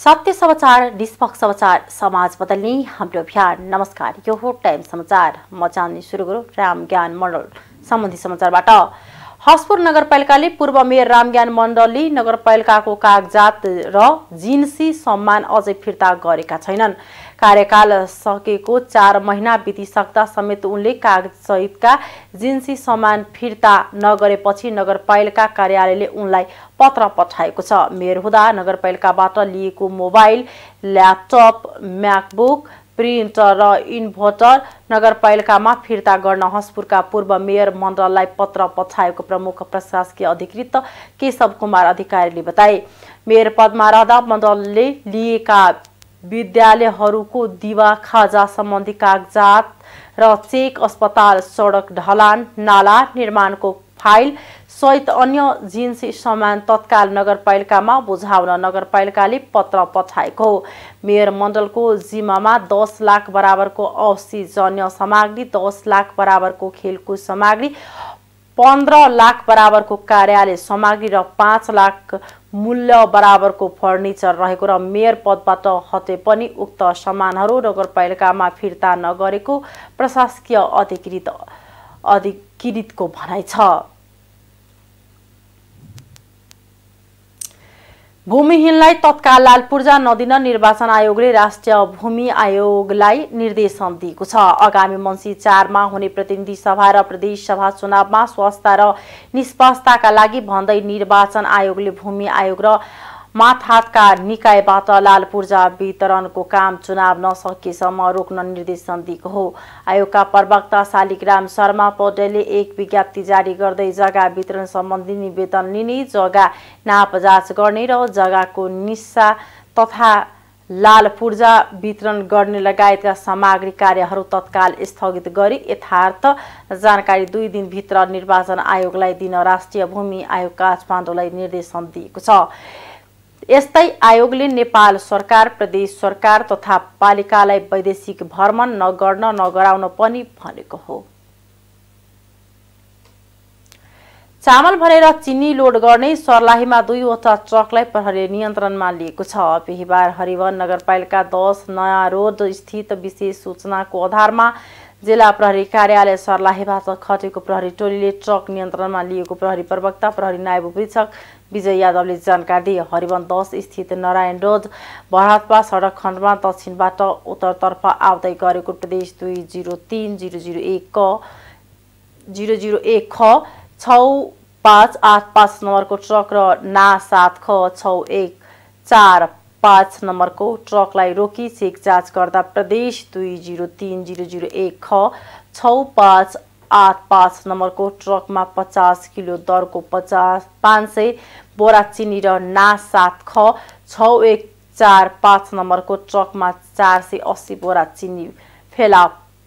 सत्य समाचार निष्पक्ष समाचार समाज बदल्ने हाम्रो अभियान नमस्कार यो हो टाइम समाचार म चाँदनी सुरु गरौँ राम ज्ञान मण्डल सम्बन्धी समाचारबाट हसपुर नगरपालिकाले पूर्व मेयर राम ज्ञान मण्डलले नगरपालिकाको कागजात र जिन्सी सम्मान अझै फिर्ता गरेका छैनन् कार्यकाल सकेको चार महिना बितिसक्दा समेत उनले सहितका जिन्सी सामान फिर्ता नगरेपछि नगरपालिका कार्यालयले उनलाई पत्र पठाएको छ मेयर हुँदा नगरपालिकाबाट लिएको मोबाइल ल्यापटप म्याकबुक प्रिन्टर र इन्भर्टर नगरपालिकामा फिर्ता गर्न हसपुरका पूर्व मेयर मण्डललाई पत्र पठाएको प्रमुख प्रशासकीय अधिकृत केशव कुमार अधिकारीले बताए मेयर पदमा रहँदा मण्डलले लिएका विद्यालयहरूको दिवा खाजा सम्बन्धी कागजात र चेक अस्पताल सडक ढलान नाला निर्माणको फाइल सहित अन्य जिन्सी सामान तत्काल नगरपालिकामा बुझाउन नगरपालिकाले पत्र पठाएको हो मेयर मण्डलको जिम्मामा दस लाख बराबरको औषधिजन्य सामग्री दस लाख बराबरको खेलकुद सामग्री पन्ध्र लाख बराबरको कार्यालय सामग्री र पाँच लाख मूल्य बराबरको फर्निचर रहेको र मेयर पदबाट हते पनि उक्त सामानहरू नगरपालिकामा फिर्ता नगरेको प्रशासकीय अधिकृत अधिकृतको भनाइ छ भूमिहीनलाई तत्काल लाल पूर्जा नदिन निर्वाचन आयोगले राष्ट्रिय भूमि आयोगलाई निर्देशन दिएको छ आगामी मङ्सिर चारमा हुने प्रतिनिधि सभा र प्रदेशसभा चुनावमा स्वास्थ्य र निष्पक्षताका लागि भन्दै निर्वाचन आयोगले भूमि आयोग र माथहातका निकायबाट लाल पूर्जा वितरणको काम चुनाव नसकेसम्म रोक्न निर्देशन दिएको हो आयोगका प्रवक्ता शालिगराम शर्मा पौडेलले एक विज्ञप्ति जारी गर्दै जग्गा वितरण सम्बन्धी निवेदन लिने जग्गा नाप जाँच गर्ने र जग्गाको निस्सा तथा लाल पूर्जा वितरण गर्ने लगायतका सामग्री कार्यहरू तत्काल स्थगित गरी यथार्थ जानकारी दुई दिनभित्र निर्वाचन आयोगलाई दिन राष्ट्रिय भूमि आयोग काठमाडौँलाई निर्देशन दिएको छ यस्तै आयोगले नेपाल सरकार प्रदेश सरकार तथा पालिकालाई वैदेशिक भ्रमण नगर्न नगराउन पनि भनेको हो चामल भरेर चिनी लोड गर्ने सर्लाहीमा दुईवटा ट्रकलाई प्रहरीले नियन्त्रणमा लिएको छ बिहिबार हरिवन नगरपालिका दस नयाँ रोड स्थित विशेष सूचनाको आधारमा जिल्ला प्रहरी कार्यालय सर्लाहीबाट खटेको प्रहरी टोलीले ट्रक नियन्त्रणमा लिएको प्रहरी प्रवक्ता प्रहरी नायब उपरीक्षक विजय यादवले जानकारी दिए हरिवन दस स्थित नारायण रोज भरातपा सडक खण्डमा दक्षिणबाट उत्तरतर्फ आउँदै गरेको प्रदेश दुई जिरो तिन जिरो जिरो एक क जिरो जिरो एक ख छ पाँच आठ पाँच नम्बरको ट्रक र ना सात ख छ एक चार पाँच नम्बरको ट्रकलाई रोकी चेक जाँच गर्दा प्रदेश दुई जिरो तिन जिरो जिरो एक ख छ पाँच आठ पाँच नम्बरको ट्रकमा पचास किलो दरको पचास पाँच सय बोरा चिनी र ना सात ख छ एक चार पाँच नम्बरको ट्रकमा चार सय अस्सी बोरा चिनी फेला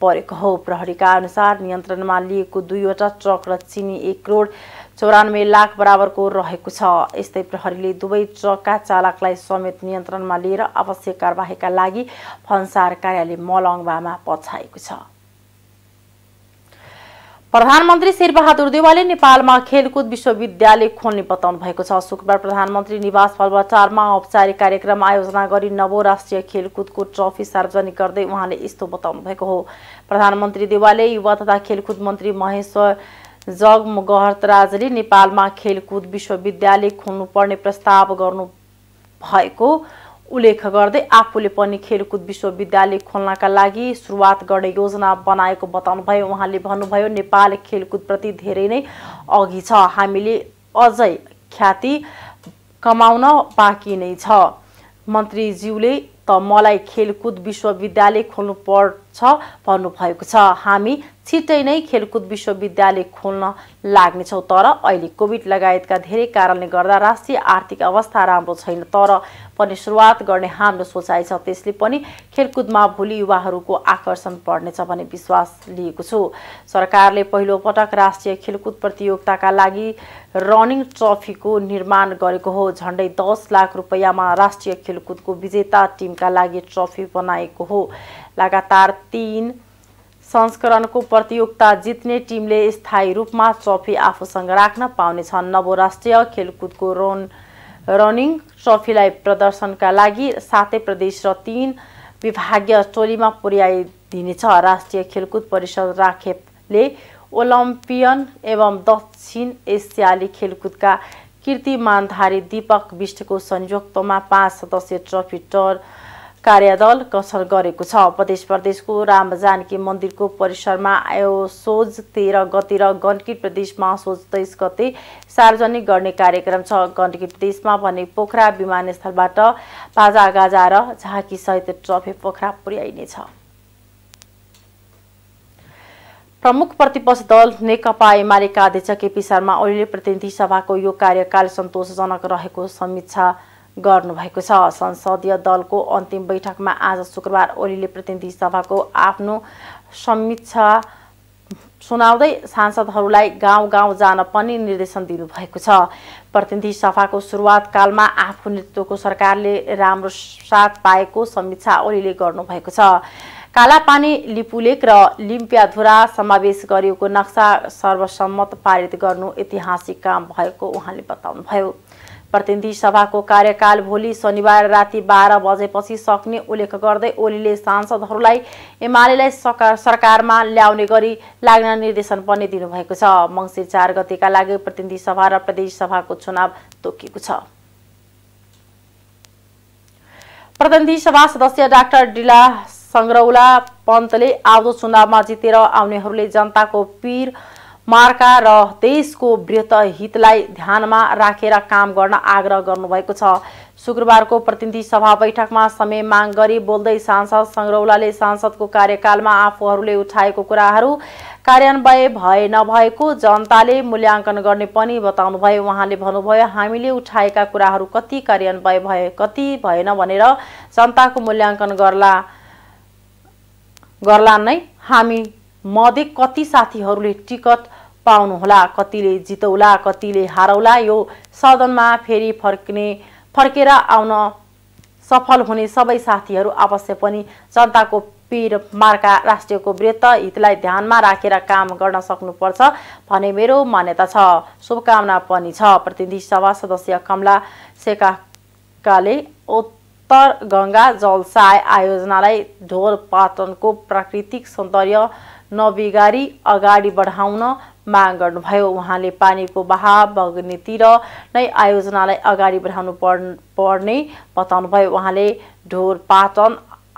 परेको हो प्रहरीका अनुसार नियन्त्रणमा लिएको दुईवटा ट्रक र चिनी एक करोड चौरानब्बे लाख बराबरको रहेको छ यस्तै प्रहरीले दुवै ट्रकका चालकलाई समेत नियन्त्रणमा लिएर आवश्यक कारवाहीका लागि फन्सार कार्यालय मलङबामा पछाएको छ प्रधानमन्त्री शेरबहादुर देवालले नेपालमा खेलकुद विश्वविद्यालय खोल्ने बताउनु भएको छ शुक्रबार प्रधानमन्त्री निवास फलवाचारमा औपचारिक कार्यक्रम आयोजना गरी नवो राष्ट्रिय खेलकुदको ट्रफी सार्वजनिक गर्दै उहाँले यस्तो बताउनु भएको हो प्रधानमन्त्री देवालले युवा तथा खेलकुद मन्त्री महेश्वर जगमगहतराजले नेपालमा खेलकुद विश्वविद्यालय खोल्नुपर्ने प्रस्ताव गर्नु भएको उल्लेख गर्दै आफूले पनि खेलकुद विश्वविद्यालय खोल्नका लागि सुरुवात गर्ने योजना बनाएको बताउनुभयो उहाँले भन्नुभयो नेपाल खेलकुदप्रति धेरै नै अघि छ हामीले अझै ख्याति कमाउन बाँकी नै छ मन्त्रीज्यूले त मलाई खेलकुद विश्वविद्यालय खोल्नु पर्छ भन्नुभएको छ हामी छिट्टै नै खेलकुद विश्वविद्यालय खोल्न लाग्नेछौँ तर अहिले कोभिड लगायतका धेरै कारणले गर्दा राष्ट्रिय आर्थिक अवस्था राम्रो छैन तर पनि सुरुवात गर्ने हाम्रो सोचाइ छ त्यसले पनि खेलकुदमा भोलि युवाहरूको आकर्षण बढ्नेछ भन्ने विश्वास लिएको छु सरकारले पहिलोपटक राष्ट्रिय खेलकुद प्रतियोगिताका लागि रनिङ ट्रफीको निर्माण गरेको हो झन्डै दस लाख रुपियाँमा राष्ट्रिय खेलकुदको विजेता टिमका लागि ट्रफी बनाएको हो लगातार तिन संस्करणको प्रतियोगिता जित्ने टिमले स्थायी रूपमा ट्रफी आफूसँग राख्न पाउनेछन् नवो खेलकुदको रन रनिङ ट्रफीलाई प्रदर्शनका लागि सातै प्रदेश र तीन विभागीय टोलीमा पुर्याइदिनेछ राष्ट्रिय खेलकुद परिषद राखेपले ओलम्पियन एवं दक्षिण एसियाली खेलकुदका कीर्तिमानधारी दीपक विष्टको संयुक्तमा पाँच सदस्यीय ट्रफी टर कार्यदल गठन गरेको छ प्रदेश प्रदेशको राम जानकी मन्दिरको परिसरमा आयो सोज तेह्र गति र गण्डकी प्रदेशमा सोझ तेइस गते सार्वजनिक गर्ने कार्यक्रम छ गण्डकी प्रदेशमा भने पोखरा विमानस्थलबाट बाजा गाजा र सहित ट्रफी पोखरा पुर्याइनेछ प्रमुख प्रतिपक्ष दल नेकपा एमालेका अध्यक्ष केपी शर्मा ओलीले प्रतिनिधि सभाको यो कार्यकाल सन्तोषजनक रहेको समीक्षा गर्नुभएको छ संसदीय दलको अन्तिम बैठकमा आज शुक्रबार ओलीले प्रतिनिधि सभाको आफ्नो समीक्षा सुनाउँदै सांसदहरूलाई गाउँ गाउँ जान पनि निर्देशन दिनुभएको छ प्रतिनिधि सभाको सुरुवातकालमा आफू नेतृत्वको सरकारले राम्रो साथ पाएको समीक्षा ओलीले गर्नुभएको छ कालापानी लिपुलेक र लिम्पियाधुरा समावेश गरिएको नक्सा सर्वसम्मत पारित गर्नु ऐतिहासिक काम भएको उहाँले बताउनुभयो प्रतिनिधि सभाको कार्यकाल भोलि शनिबार राति बाह्र बजेपछि सक्ने उल्लेख गर्दै ओलीले सांसदहरूलाई एमालेलाई सरकारमा ल्याउने गरी लाग्न निर्देशन पनि दिनुभएको छ मङ्सिर चार गतिका लागि प्रतिनिधि सभा र प्रदेश सभाको चुनाव तोकिएको छ प्रतिनिधि सभा सदस्य डाक्टर डिला सङ्ग्रौला पन्तले आउँदो चुनावमा जितेर आउनेहरूले जनताको पीर मार्का र देशको वृहत हितलाई ध्यानमा राखेर काम गर्न आग्रह गर्नुभएको छ शुक्रबारको प्रतिनिधि सभा बैठकमा समय माग गरी बोल्दै सांसद सङ्ग्रौलाले सांसदको कार्यकालमा आफूहरूले उठाएको कुराहरू कार्यान्वय भए नभएको जनताले मूल्याङ्कन गर्ने पनि बताउनुभयो उहाँले भन्नुभयो हामीले उठाएका कुराहरू कति कार्यान्वय भए कति भएन भनेर जनताको मूल्याङ्कन गर्ला गर्ला नै हामी मधे कति साथीहरूले टिकट पाउनुहोला कतिले जितौला कतिले हारौला यो सदनमा फेरि फर्किने फर्केर आउन सफल हुने सबै साथीहरू अवश्य पनि जनताको पिर मार्का राष्ट्रियको व्रत हितलाई ध्यानमा राखेर काम गर्न सक्नुपर्छ भन्ने मेरो मान्यता छ शुभकामना पनि छ प्रतिनिधि सभा सदस्य कमला सेकाकाले उत्तर गङ्गा जलसाय आयोजनालाई ढोल पाटनको प्राकृतिक सौन्दर्य नबिगारी अगाडि बढाउन माग गर्नुभयो उहाँले पानीको बहाव बग्नेतिर नै आयोजनालाई अगाडि बढाउनु पर्ने बताउनुभयो उहाँले ढोर ढोरपाटन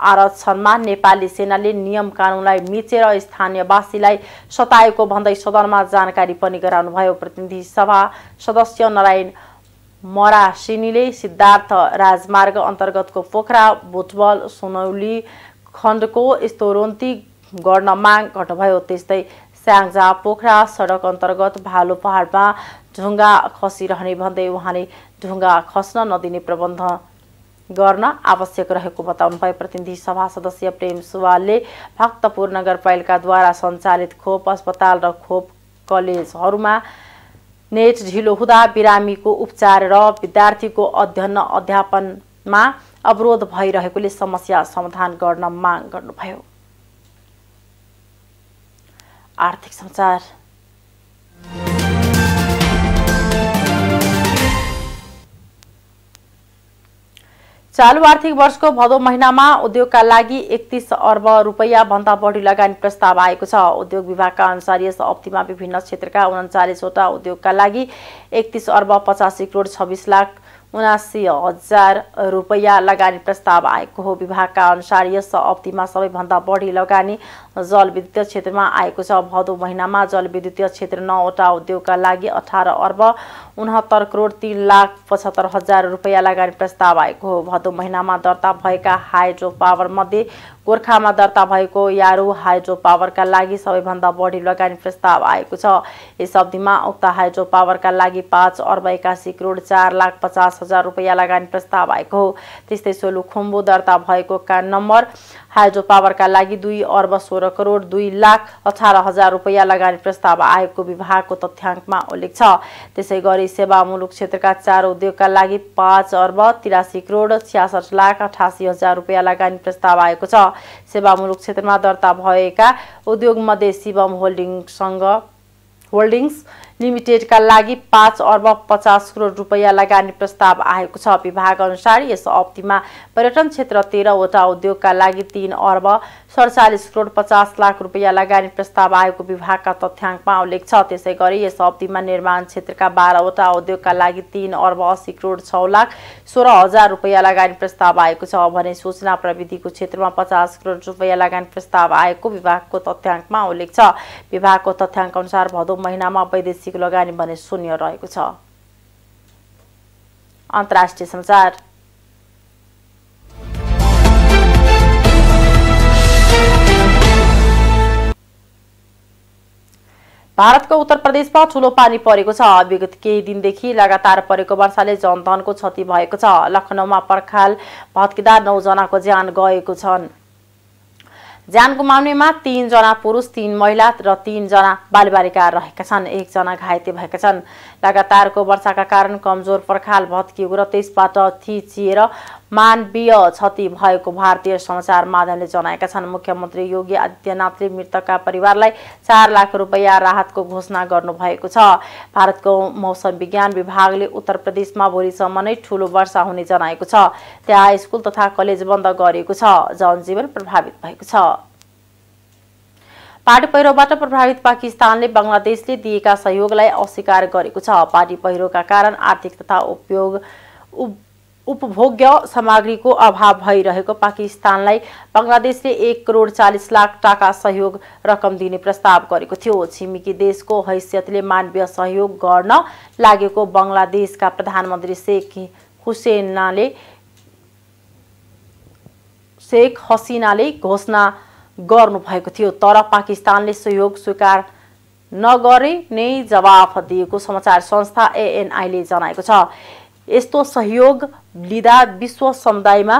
आरक्षणमा नेपाली सेनाले नियम कानुनलाई मिचेर स्थानीयवासीलाई सताएको भन्दै सदनमा जानकारी पनि गराउनुभयो प्रतिनिधि सभा सदस्य नारायण मरासिनीले सिद्धार्थ राजमार्ग अन्तर्गतको पोखरा बोटबल सुनौली खण्डको यस्तो रोन्ती गर्न माग गर्नुभयो त्यस्तै स्याङ्जा पोखरा सडक अन्तर्गत भालु पहाडमा ढुङ्गा खसिरहने भन्दै उहाँले ढुङ्गा खस्न नदिने प्रबन्ध गर्न आवश्यक रहेको बताउनु भए प्रतिनिधि सभा सदस्य प्रेम सुवालले भक्तपुर नगरपालिकाद्वारा सञ्चालित खोप अस्पताल र खोप कलेजहरूमा नेट ढिलो हुँदा बिरामीको उपचार र विद्यार्थीको अध्ययन अध्यापनमा अवरोध भइरहेकोले समस्या समाधान गर्न माग गर्नुभयो आर्थिक संसार चालु आर्थिक वर्षको भदौ महिनामा उद्योगका लागि एकतिस अर्ब रुपियाँ भन्दा बढी लगानी प्रस्ताव आएको छ उद्योग विभागका अनुसार यस अवधिमा विभिन्न क्षेत्रका उन्चालिसवटा उद्योगका लागि एकतिस अर्ब पचासी करोड छब्बिस लाख उनासी हजार रुपैयाँ लगानी प्रस्ताव आएको हो विभागका अनुसार यस अवधिमा सबैभन्दा बढी लगानी जलविद्युतीय क्षेत्रमा आएको छ भदौ महिनामा जलविद्युतीय क्षेत्र नौवटा उद्योगका लागि अठार अर्ब उनहत्तर करोड तिन लाख पचहत्तर हजार रुपियाँ लगानी प्रस्ताव आएको हो भदौ महिनामा दर्ता भएका हाइड्रो पावरमध्ये गोर्खामा दर्ता भएको यारो हाइड्रो पावरका लागि सबैभन्दा बढी लगानी प्रस्ताव आएको छ यस अवधिमा उक्त हाइड्रो पावरका लागि पाँच अर्ब एकासी करोड चार लाख पचास हजार रुपियाँ लगानी प्रस्ताव आएको हो त्यस्तै सोलु खुम्बु दर्ता भएको का नम्बर हाइड्रो पावरका लागि दुई अर्ब सोह्र करोड दुई लाख अठार हजार रुपियाँ लगानी प्रस्ताव आएको विभागको तथ्याङ्कमा उल्लेख छ त्यसै गरी सेवामूलक क्षेत्रका चार उद्योगका लागि पाँच अर्ब तिरासी करोड छ्यासठ लाख अठासी हजार रुपियाँ लगानी प्रस्ताव आएको छ सेवामूलक क्षेत्रमा दर्ता भएका उद्योगमध्ये शिवम होल्डिङसँग होल्डिङ्स लिमिटेडका लागि पाँच अर्ब पचास करोड रुपियाँ लगानी प्रस्ताव आएको छ विभाग अनुसार यस अवधिमा पर्यटन क्षेत्र तेह्रवटा उद्योगका लागि तीन अर्ब सडचालिस करोड पचास लाख रुपियाँ लगानी प्रस्ताव आएको विभागका तथ्याङ्कमा उल्लेख छ त्यसै गरी यस अवधिमा निर्माण क्षेत्रका बाह्रवटा उद्योगका लागि तीन अर्ब अस्सी करोड छ लाख सोह्र हजार रुपियाँ लगानी प्रस्ताव आएको छ भने सूचना प्रविधिको क्षेत्रमा पचास करोड रुपियाँ लगानी प्रस्ताव आएको विभागको तथ्याङ्कमा उल्लेख छ विभागको तथ्याङ्क अनुसार भदौ महिनामा वैदेशिक लगानी भने शून्य रहेको छ अन्तर्राष्ट्रिय समाचार भारतको उत्तर प्रदेशमा ठूलो पानी परेको छ विगत केही दिनदेखि लगातार परेको वर्षाले जनधनको क्षति भएको छ लखनऊमा पर्खाल भत्किँदा नौजनाको ज्यान गएको छन् ज्यान गुमाउनेमा तीनजना पुरुष तीन महिला र तीनजना बालबालिका रहेका छन् एकजना घाइते भएका छन् लगातारको वर्षाका कारण कमजोर पर्खाल भत्किएको र त्यसबाट थिचिएर मानवीय क्षति भएको भारतीय समाचार माध्यमले जनाएका छन् मुख्यमन्त्री योगी आदित्यनाथले मृतकका परिवारलाई चार लाख रुपियाँ राहतको घोषणा गर्नुभएको छ भारतको मौसम विज्ञान विभागले उत्तर प्रदेशमा भोलिसम्म नै ठुलो वर्षा हुने जनाएको छ त्यहाँ स्कुल तथा कलेज बन्द गरिएको छ जनजीवन प्रभावित भएको छ पार्टी पहिरोबाट प्रभावित पाकिस्तानले बङ्गलादेशले दिएका सहयोगलाई अस्वीकार गरेको छ पार्टी पहिरोका कारण आर्थिक तथा उपयोग उपभोग्य सामग्रीको अभाव भइरहेको पाकिस्तानलाई बङ्गलादेशले एक करोड चालिस लाख टाका सहयोग रकम दिने प्रस्ताव गरेको थियो छिमेकी देशको हैसियतले मानवीय सहयोग गर्न लागेको बङ्गलादेशका प्रधानमन्त्री शेख हुसेनाले शेख हसिनाले घोषणा गर्नुभएको थियो तर पाकिस्तानले सहयोग स्वीकार नगरे नै जवाफ दिएको समाचार संस्था एएनआईले जनाएको छ यस्तो सहयोग लिँदा विश्व समुदायमा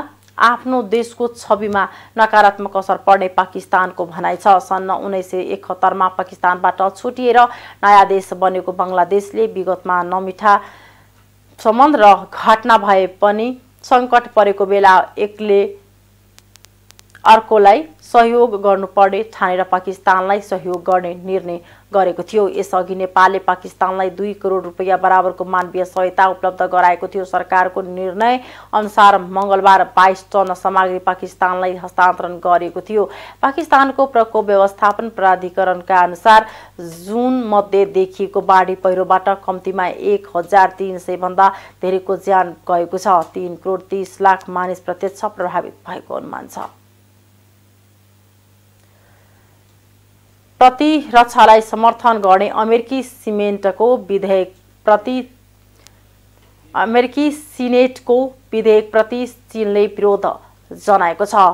आफ्नो देशको छविमा नकारात्मक असर पर्ने पाकिस्तानको भनाइ छ सन् उन्नाइस सय एकहत्तरमा पाकिस्तानबाट छुटिएर नयाँ देश बनेको बङ्गलादेशले विगतमा नमिठा सम्बन्ध र घटना भए पनि सङ्कट परेको बेला एक्ले अर्कोलाई सहयोग गर्नुपर्ने ठानेर पाकिस्तानलाई सहयोग गर्ने निर्णय गरेको थियो यसअघि नेपालले पाकिस्तानलाई दुई करोड रुपियाँ बराबरको मानवीय सहायता उपलब्ध गराएको थियो सरकारको निर्णय अनुसार मङ्गलबार बाइस टन सामग्री पाकिस्तानलाई हस्तान्तरण गरेको थियो पाकिस्तानको प्रकोप व्यवस्थापन प्राधिकरणका अनुसार जुन मध्ये देखिएको बाढी पहिरोबाट कम्तीमा एक हजार तिन सयभन्दा धेरैको ज्यान गएको छ तिन करोड तिस लाख मानिस प्रत्यक्ष प्रभावित भएको अनुमान छ प्रतिरक्षालाई समर्थन गर्ने अमेरिकी सिमेन्टको विधेयक प्रति अमेरिकी सिनेटको विधेयकप्रति चिनले विरोध जनाएको छ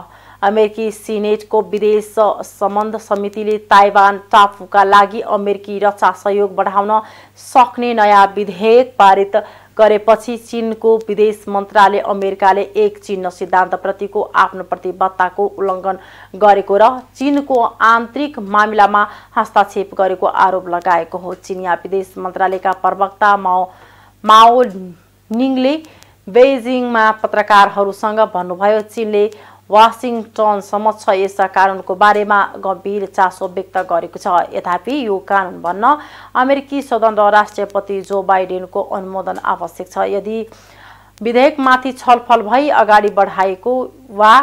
अमेरिकी सिनेटको विदेश सम्बन्ध समितिले ताइवान टापुका लागि अमेरिकी रक्षा सहयोग बढाउन सक्ने नयाँ विधेयक पारित गरेपछि चिनको विदेश मन्त्रालय अमेरिकाले एक चिन्ह सिद्धान्तप्रतिको आफ्नो प्रतिबद्धताको उल्लङ्घन गरेको र चिनको आन्तरिक मामिलामा हस्तक्षेप गरेको आरोप लगाएको हो चिनिया विदेश मन्त्रालयका प्रवक्ता माओ माओ निङले बेजिङमा पत्रकारहरूसँग भन्नुभयो चिनले छ यस्ता कानुनको बारेमा गम्भीर चासो व्यक्त गरेको छ यद्यपि यो कानुन बन्न अमेरिकी सदन र राष्ट्रपति जो बाइडेनको अनुमोदन आवश्यक छ यदि विधेयकमाथि छलफल भई अगाडि बढाएको वा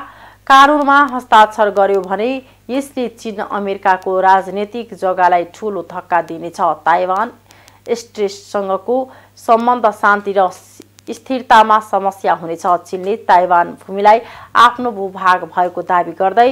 कानुनमा हस्ताक्षर गर्यो भने यसले चिन अमेरिकाको राजनैतिक जग्गालाई ठुलो धक्का दिनेछ ताइवान स्टेटसँगको सम्बन्ध शान्ति र स्थिरतामा समस्या हुनेछ चिनले ताइवान भूमिलाई आफ्नो भूभाग भएको दावी गर्दै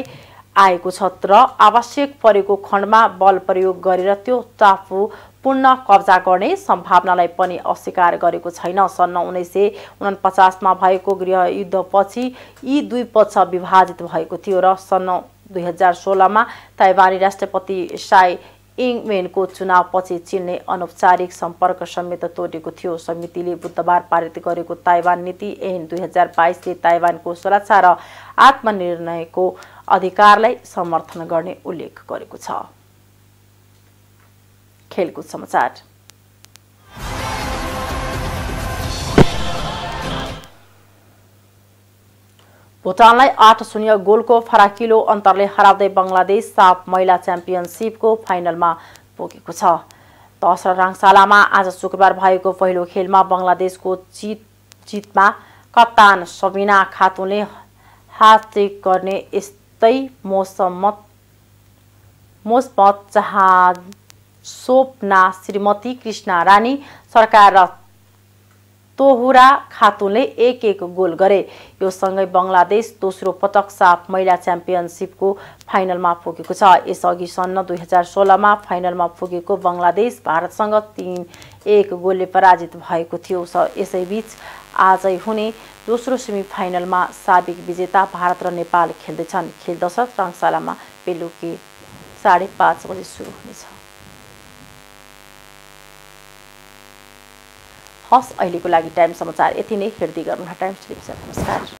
आएको छ र आवश्यक परेको खण्डमा बल प्रयोग गरेर त्यो टापु पूर्ण कब्जा गर्ने सम्भावनालाई पनि अस्वीकार गरेको छैन सन् उन्नाइस सय उनपचासमा भएको गृहयुद्धपछि यी दुई पक्ष विभाजित भएको थियो र सन् दुई हजार सोह्रमा ताइवानी राष्ट्रपति साई मेनको चुनावपछि चिन्ने अनौपचारिक सम्पर्क समेत तोडेको थियो समितिले बुधबार पारित गरेको ताइवान नीति एन दुई हजार बाइसले ताइवानको सुरक्षा र आत्मनिर्णयको अधिकारलाई समर्थन गर्ने उल्लेख गरेको छ खेलकुद समाचार भुटानलाई आठ शून्य गोलको फराकिलो अन्तरले हराउँदै बङ्गलादेश साप महिला च्याम्पियनसिपको फाइनलमा पुगेको छ र राङशालामा आज शुक्रबार भएको पहिलो खेलमा बङ्गलादेशको जित जितमा कप्तान सबिना खातुनले हात्रिक गर्ने यस्तै मोसम्मत मोसमत जहाँ सोपना श्रीमती कृष्ण रानी सरकार र तोहुरा खातुनले एक एक गोल गरे यो सँगै बङ्गलादेश दोस्रो पटक साफ महिला च्याम्पियनसिपको फाइनलमा पुगेको छ यसअघि सन्न दुई हजार सोह्रमा फाइनलमा पुगेको बङ्गलादेश भारतसँग तिन एक गोलले पराजित भएको थियो यसैबीच आजै हुने दोस्रो सेमी फाइनलमा साबिक विजेता भारत र नेपाल खेल्दैछन् खेल दशरथ रङशालामा बेलुकी साढे पाँच बजी सुरु हुनेछ हस् अहिलेको लागि टाइम समाचार यति नै हेर्दै गर्नु टाइम्स टेलिभिजन नमस्कार